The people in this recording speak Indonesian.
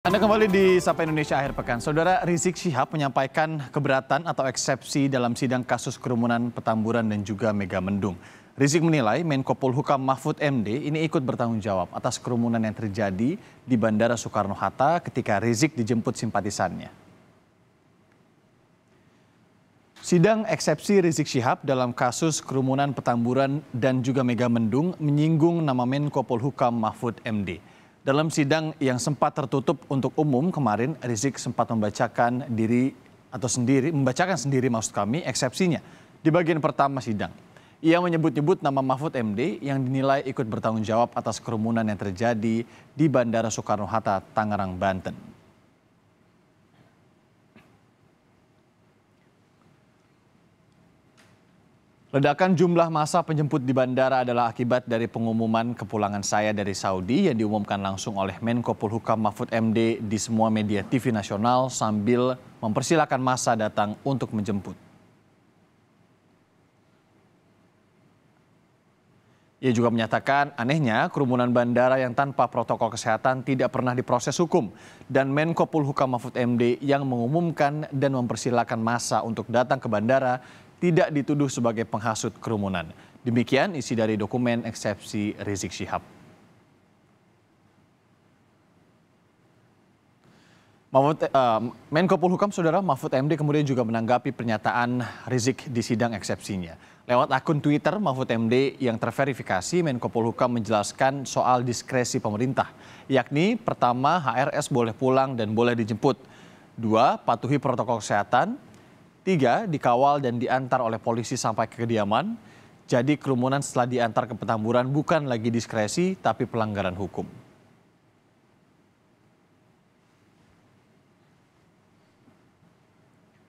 Anda kembali di Sapa Indonesia akhir pekan. Saudara Rizik Syihab menyampaikan keberatan atau eksepsi dalam sidang kasus kerumunan Petamburan dan juga Megamendung. Rizik menilai Menko Polhukam Mahfud MD ini ikut bertanggung jawab atas kerumunan yang terjadi di Bandara Soekarno-Hatta ketika Rizik dijemput simpatisannya. Sidang eksepsi Rizik Syihab dalam kasus kerumunan Petamburan dan juga Megamendung menyinggung nama Menko Polhukam Mahfud MD. Dalam sidang yang sempat tertutup untuk umum kemarin, Rizik sempat membacakan diri atau sendiri membacakan sendiri maksud kami eksepsinya di bagian pertama sidang. Ia menyebut-nyebut nama Mahfud MD yang dinilai ikut bertanggung jawab atas kerumunan yang terjadi di Bandara Soekarno-Hatta, Tangerang, Banten. Ledakan jumlah masa penjemput di bandara adalah akibat dari pengumuman kepulangan saya dari Saudi yang diumumkan langsung oleh Menko Polhukam Mahfud MD di semua media TV nasional sambil mempersilahkan masa datang untuk menjemput. Ia juga menyatakan anehnya kerumunan bandara yang tanpa protokol kesehatan tidak pernah diproses hukum dan Menko Polhukam Mahfud MD yang mengumumkan dan mempersilahkan masa untuk datang ke bandara tidak dituduh sebagai penghasut kerumunan. Demikian isi dari dokumen eksepsi Rizik Syihab. Mahfud, uh, Menko Polhukam Saudara Mahfud MD kemudian juga menanggapi pernyataan Rizik di sidang eksepsinya. Lewat akun Twitter Mahfud MD yang terverifikasi, Menko Polhukam menjelaskan soal diskresi pemerintah, yakni pertama HRS boleh pulang dan boleh dijemput, dua patuhi protokol kesehatan, Tiga dikawal dan diantar oleh polisi sampai ke kediaman. Jadi kerumunan setelah diantar ke petamburan bukan lagi diskresi tapi pelanggaran hukum.